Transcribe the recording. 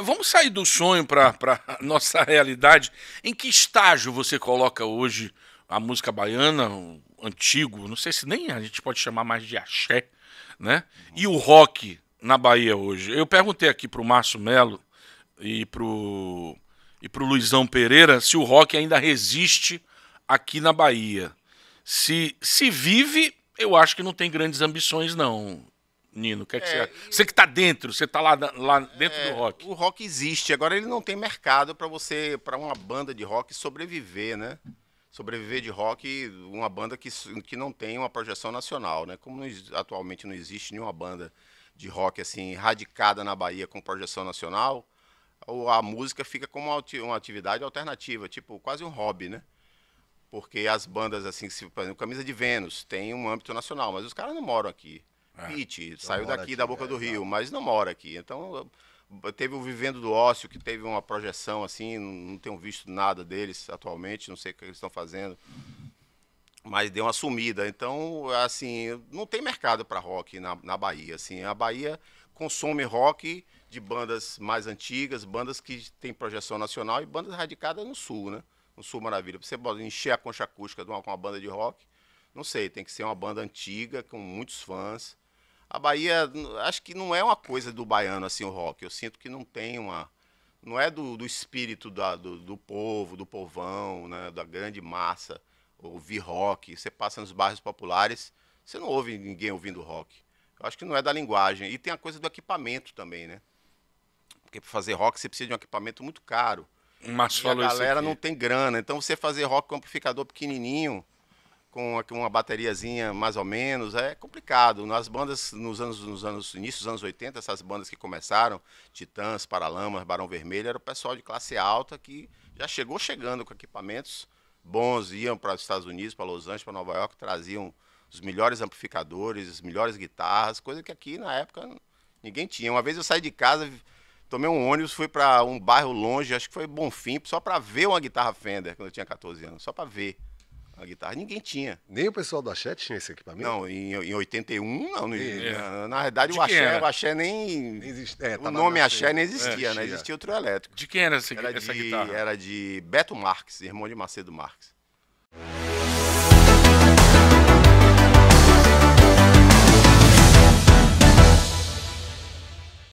Vamos sair do sonho para a nossa realidade. Em que estágio você coloca hoje a música baiana, antigo, não sei se nem a gente pode chamar mais de axé, né? E o rock na Bahia hoje? Eu perguntei aqui para o Márcio Melo e para o e pro Luizão Pereira se o rock ainda resiste aqui na Bahia. Se, se vive, eu acho que não tem grandes ambições, não. Nino? Que é que é, você, e... você que está dentro, você está lá, lá dentro é, do rock. O rock existe, agora ele não tem mercado para você, para uma banda de rock sobreviver, né? Sobreviver de rock, uma banda que, que não tem uma projeção nacional, né? Como não, atualmente não existe nenhuma banda de rock assim radicada na Bahia com projeção nacional, a música fica como uma atividade alternativa, tipo quase um hobby, né? Porque as bandas assim, por exemplo, Camisa de Vênus tem um âmbito nacional, mas os caras não moram aqui. É. Pit, então, saiu daqui, aqui, da boca é, do rio, mas não mora aqui. Então, teve o Vivendo do Ócio, que teve uma projeção assim, não tenho visto nada deles atualmente, não sei o que eles estão fazendo. Mas deu uma sumida. Então, assim, não tem mercado para rock na, na Bahia. Assim, a Bahia consome rock de bandas mais antigas, bandas que têm projeção nacional e bandas radicadas no sul, né? No sul maravilha. Você pode encher a concha acústica de uma, uma banda de rock. Não sei, tem que ser uma banda antiga, com muitos fãs a Bahia, acho que não é uma coisa do baiano, assim, o rock. Eu sinto que não tem uma. Não é do, do espírito da, do, do, povo, do povão, né, da grande massa, ouvir rock. Você passa nos bairros populares, você não ouve ninguém ouvindo rock. Eu acho que não é da linguagem. E tem a coisa do equipamento também, né? Porque para fazer rock você precisa de um equipamento muito caro. Mas e a galera não tem grana. Então você fazer rock com um amplificador pequenininho com uma bateriazinha mais ou menos, é complicado. Nas bandas, nos anos, nos anos, início dos anos 80, essas bandas que começaram, Titãs, Paralamas, Barão Vermelho, era o pessoal de classe alta que já chegou chegando com equipamentos bons, iam para os Estados Unidos, para Los Angeles, para Nova York, traziam os melhores amplificadores, as melhores guitarras, coisa que aqui na época ninguém tinha. Uma vez eu saí de casa, tomei um ônibus, fui para um bairro longe, acho que foi Bonfim, só para ver uma guitarra Fender, quando eu tinha 14 anos, só para ver a guitarra ninguém tinha. Nem o pessoal do Axé tinha esse equipamento? Não, em, em 81 não. não é. na, verdade, o axé, o axé nem. é, o nome Axé nem existia, é, né? Existia outro elétrico. De quem era, esse, era essa de, guitarra? Era de Beto Marques, irmão de Macedo Marques.